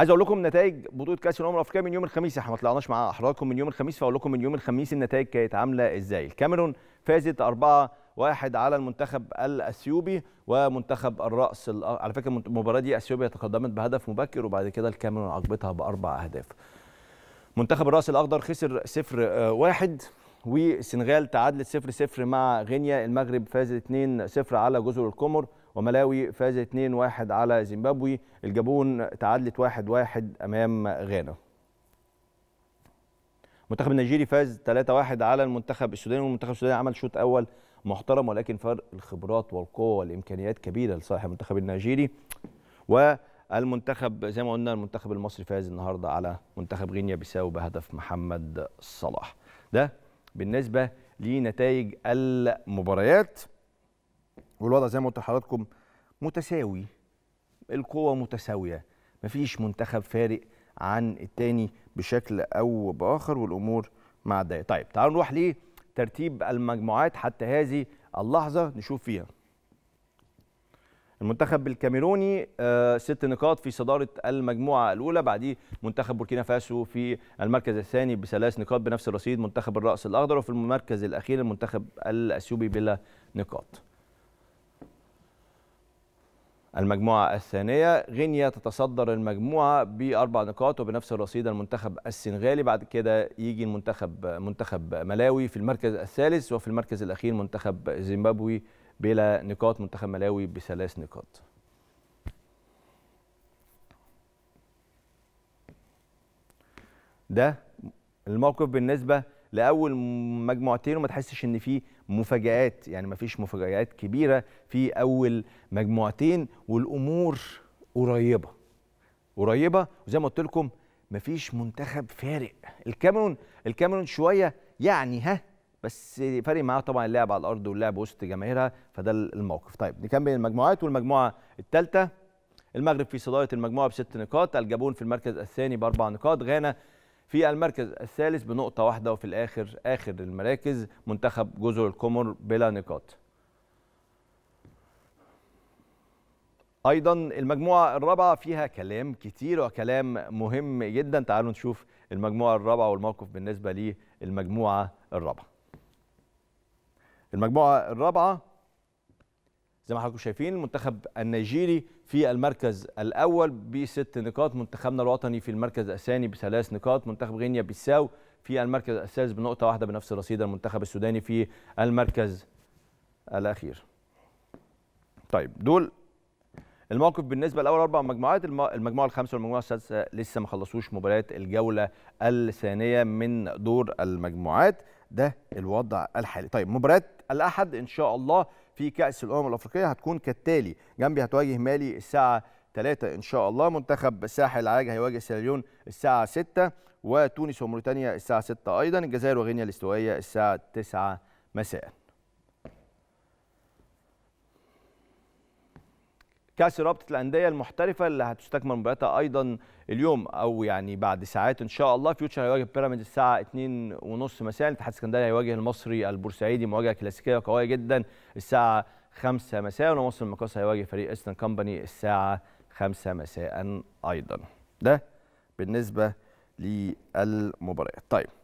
عايز اقول لكم نتائج بطوله كاس الامم الافريقيه من يوم الخميس احنا ما طلعناش مع حضراتكم من يوم الخميس فاقول لكم من يوم الخميس النتائج كانت عامله ازاي الكاميرون فازت 4 واحد على المنتخب الاثيوبي ومنتخب الراس على فكره المباراه دي اثيوبيا تقدمت بهدف مبكر وبعد كده الكاميرون عاقبتها باربع اهداف منتخب الراس الاخضر خسر 0 1 والسنغال تعادلت 0 0 مع غينيا المغرب فاز 2 0 على جزر القمر وملاوي فاز 2-1 على زيمبابوي الجابون تعادلت 1-1 أمام غانا المنتخب النيجيري فاز 3-1 على المنتخب السوداني والمنتخب السوداني عمل شوط أول محترم ولكن فرق الخبرات والقوة والإمكانيات كبيرة لصالح المنتخب النيجيري والمنتخب زي ما قلنا المنتخب المصري فاز النهاردة على منتخب غينيا بيساو بهدف محمد صلاح ده بالنسبة لنتائج المباريات والوضع زي ما قلت لحضراتكم متساوي القوة متساوية مفيش منتخب فارق عن التاني بشكل أو بآخر والأمور معدية طيب تعالوا نروح ليه ترتيب المجموعات حتى هذه اللحظة نشوف فيها المنتخب الكاميروني آه، ست نقاط في صدارة المجموعة الأولى بعديه منتخب بوركينا فاسو في المركز الثاني بثلاث نقاط بنفس الرصيد منتخب الرأس الأخضر وفي المركز الأخير المنتخب الأثيوبي بلا نقاط المجموعة الثانية غينيا تتصدر المجموعة بأربع نقاط وبنفس الرصيد المنتخب السنغالي بعد كده يجي المنتخب منتخب ملاوي في المركز الثالث وفي المركز الأخير منتخب زيمبابوي بلا نقاط منتخب ملاوي بثلاث نقاط ده الموقف بالنسبة لاول مجموعتين وما تحسش ان في مفاجات يعني ما فيش مفاجات كبيره في اول مجموعتين والامور قريبه قريبه وزي ما قلت لكم ما فيش منتخب فارق الكاميرون الكاميرون شويه يعني ها بس فارق معاه طبعا اللعب على الارض واللعب وسط جماهيرها فده الموقف طيب نكمل المجموعات والمجموعه الثالثه المغرب في صداره المجموعه بست نقاط الجابون في المركز الثاني باربع نقاط غانا في المركز الثالث بنقطة واحدة وفي الآخر آخر المراكز منتخب جزر القمر بلا نقاط أيضا المجموعة الرابعة فيها كلام كتير وكلام مهم جدا تعالوا نشوف المجموعة الرابعة والموقف بالنسبة للمجموعة الرابعة المجموعة الرابعة زي ما حضراتكم شايفين المنتخب النيجيري في المركز الاول بست نقاط منتخبنا الوطني في المركز الثاني بثلاث نقاط منتخب غينيا بيساو في المركز الثالث بنقطه واحده بنفس رصيد المنتخب السوداني في المركز الاخير طيب دول الموقف بالنسبه لاول اربع مجموعات المجموعه الخامسه والمجموعه السادسه لسه ما خلصوش مباريات الجوله الثانيه من دور المجموعات ده الوضع الحالي طيب مباريات الاحد ان شاء الله في كاس الامم الافريقيه هتكون كالتالي جامبيا هتواجه مالي الساعه 3 ان شاء الله منتخب ساحل العاج هيواجه سيراليون الساعه 6 وتونس وموريتانيا الساعه 6 ايضا الجزائر وغينيا الاستوائيه الساعه 9 مساء كاس رابطه الانديه المحترفه اللي هتستكمل مبارياتها ايضا اليوم او يعني بعد ساعات ان شاء الله فيوتشر هيواجه بيراميدز الساعه 2:30 مساء الاتحاد السكندري هيواجه المصري البورسعيدي مواجهه كلاسيكيه قويه جدا الساعه 5 مساء ومصر المقاصه هيواجه فريق استن كومباني الساعه 5 مساء ايضا ده بالنسبه للمباريات طيب